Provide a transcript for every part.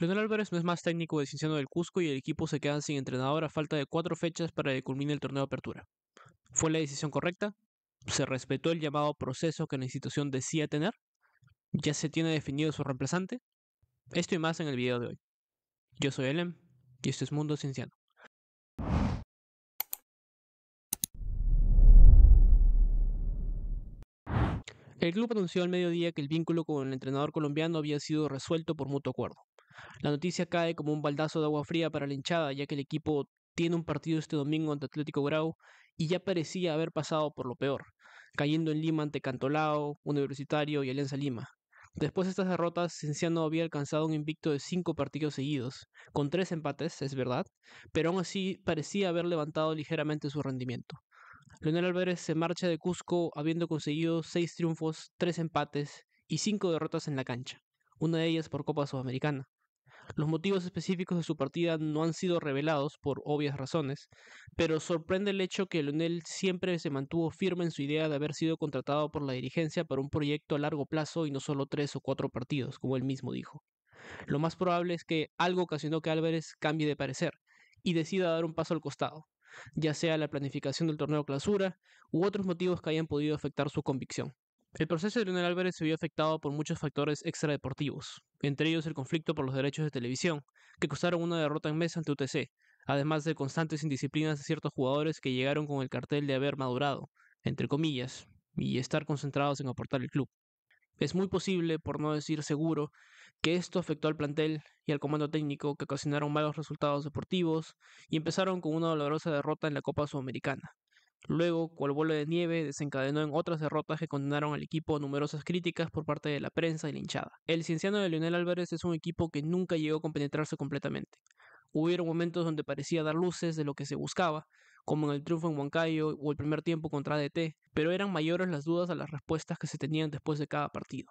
Leonel Álvarez no es más técnico de Cienciano del Cusco y el equipo se queda sin entrenador a falta de cuatro fechas para que culmine el torneo de apertura. ¿Fue la decisión correcta? ¿Se respetó el llamado proceso que la institución decía tener? ¿Ya se tiene definido su reemplazante? Esto y más en el video de hoy. Yo soy Elem y esto es Mundo Cienciano. El club anunció al mediodía que el vínculo con el entrenador colombiano había sido resuelto por mutuo acuerdo. La noticia cae como un baldazo de agua fría para la hinchada, ya que el equipo tiene un partido este domingo ante Atlético Grau y ya parecía haber pasado por lo peor, cayendo en Lima ante Cantolao, Universitario y Alianza Lima. Después de estas derrotas, Cienciano había alcanzado un invicto de cinco partidos seguidos, con tres empates, es verdad, pero aún así parecía haber levantado ligeramente su rendimiento. Leonel Álvarez se marcha de Cusco habiendo conseguido seis triunfos, tres empates y cinco derrotas en la cancha, una de ellas por Copa Sudamericana. Los motivos específicos de su partida no han sido revelados por obvias razones, pero sorprende el hecho que Lionel siempre se mantuvo firme en su idea de haber sido contratado por la dirigencia para un proyecto a largo plazo y no solo tres o cuatro partidos, como él mismo dijo. Lo más probable es que algo ocasionó que Álvarez cambie de parecer y decida dar un paso al costado, ya sea la planificación del torneo clausura u otros motivos que hayan podido afectar su convicción. El proceso de Leonel Álvarez se vio afectado por muchos factores extradeportivos, entre ellos el conflicto por los derechos de televisión, que causaron una derrota en mesa ante UTC, además de constantes indisciplinas de ciertos jugadores que llegaron con el cartel de haber madurado, entre comillas, y estar concentrados en aportar el club. Es muy posible, por no decir seguro, que esto afectó al plantel y al comando técnico que ocasionaron malos resultados deportivos y empezaron con una dolorosa derrota en la Copa Sudamericana, Luego, cual vuelo de nieve, desencadenó en otras derrotas que condenaron al equipo a numerosas críticas por parte de la prensa y la hinchada. El Cienciano de Leonel Álvarez es un equipo que nunca llegó a compenetrarse completamente. Hubieron momentos donde parecía dar luces de lo que se buscaba, como en el triunfo en Huancayo o el primer tiempo contra ADT, pero eran mayores las dudas a las respuestas que se tenían después de cada partido.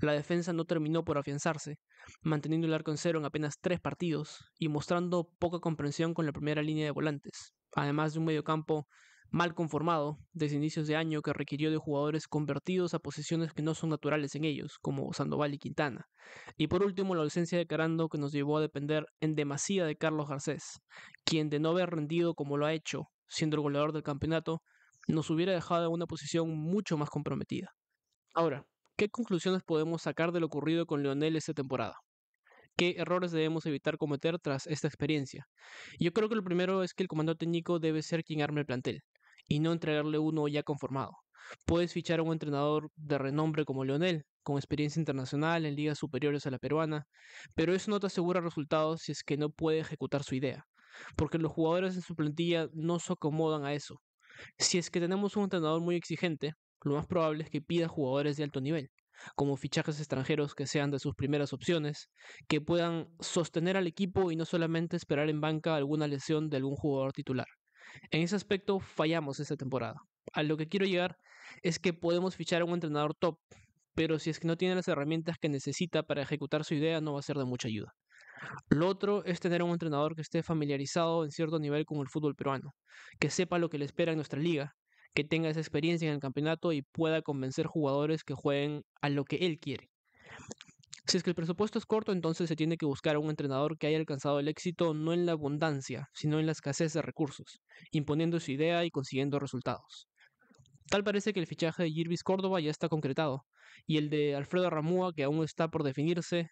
La defensa no terminó por afianzarse, manteniendo el arco en cero en apenas tres partidos y mostrando poca comprensión con la primera línea de volantes, además de un mediocampo mal conformado desde inicios de año que requirió de jugadores convertidos a posiciones que no son naturales en ellos, como Sandoval y Quintana. Y por último, la ausencia de Carando que nos llevó a depender en demasía de Carlos Garcés, quien de no haber rendido como lo ha hecho, siendo el goleador del campeonato, nos hubiera dejado en una posición mucho más comprometida. Ahora, ¿qué conclusiones podemos sacar de lo ocurrido con Leonel esta temporada? ¿Qué errores debemos evitar cometer tras esta experiencia? Yo creo que lo primero es que el comando técnico debe ser quien arme el plantel y no entregarle uno ya conformado. Puedes fichar a un entrenador de renombre como Leonel, con experiencia internacional en ligas superiores a la peruana, pero eso no te asegura resultados si es que no puede ejecutar su idea, porque los jugadores en su plantilla no se acomodan a eso. Si es que tenemos un entrenador muy exigente, lo más probable es que pida jugadores de alto nivel, como fichajes extranjeros que sean de sus primeras opciones, que puedan sostener al equipo y no solamente esperar en banca alguna lesión de algún jugador titular. En ese aspecto fallamos esta temporada. A lo que quiero llegar es que podemos fichar a un entrenador top, pero si es que no tiene las herramientas que necesita para ejecutar su idea, no va a ser de mucha ayuda. Lo otro es tener un entrenador que esté familiarizado en cierto nivel con el fútbol peruano, que sepa lo que le espera en nuestra liga, que tenga esa experiencia en el campeonato y pueda convencer jugadores que jueguen a lo que él quiere. Si es que el presupuesto es corto, entonces se tiene que buscar a un entrenador que haya alcanzado el éxito no en la abundancia, sino en la escasez de recursos, imponiendo su idea y consiguiendo resultados. Tal parece que el fichaje de Girvis Córdoba ya está concretado, y el de Alfredo Ramúa, que aún está por definirse,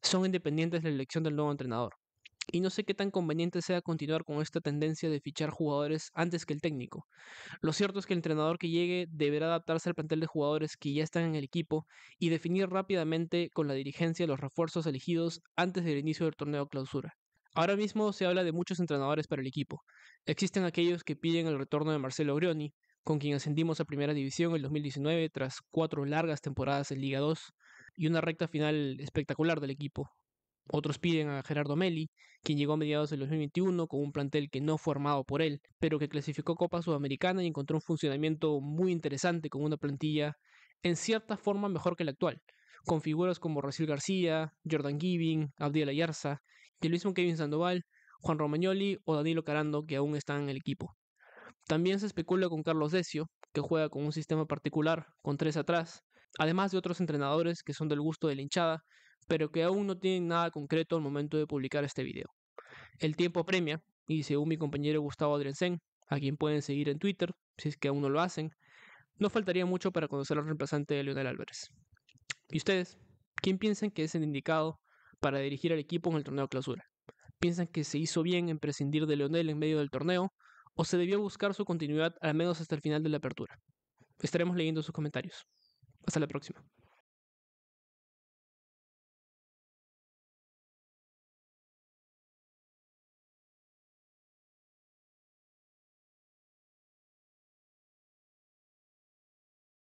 son independientes de la elección del nuevo entrenador y no sé qué tan conveniente sea continuar con esta tendencia de fichar jugadores antes que el técnico. Lo cierto es que el entrenador que llegue deberá adaptarse al plantel de jugadores que ya están en el equipo y definir rápidamente con la dirigencia los refuerzos elegidos antes del inicio del torneo clausura. Ahora mismo se habla de muchos entrenadores para el equipo. Existen aquellos que piden el retorno de Marcelo Grioni, con quien ascendimos a Primera División en 2019 tras cuatro largas temporadas en Liga 2 y una recta final espectacular del equipo, otros piden a Gerardo Meli, quien llegó a mediados del 2021 con un plantel que no fue armado por él, pero que clasificó Copa Sudamericana y encontró un funcionamiento muy interesante con una plantilla en cierta forma mejor que la actual, con figuras como Brasil García, Jordan Giving, Abdiel Ayarza, y el mismo Kevin Sandoval, Juan Romagnoli o Danilo Carando que aún están en el equipo. También se especula con Carlos Decio, que juega con un sistema particular, con tres atrás, además de otros entrenadores que son del gusto de la hinchada pero que aún no tienen nada concreto al momento de publicar este video. El tiempo premia, y según mi compañero Gustavo Adrensen, a quien pueden seguir en Twitter, si es que aún no lo hacen, no faltaría mucho para conocer al reemplazante de Leonel Álvarez. ¿Y ustedes? ¿Quién piensan que es el indicado para dirigir al equipo en el torneo clausura? ¿Piensan que se hizo bien en prescindir de Leonel en medio del torneo? ¿O se debió buscar su continuidad al menos hasta el final de la apertura? Estaremos leyendo sus comentarios. Hasta la próxima.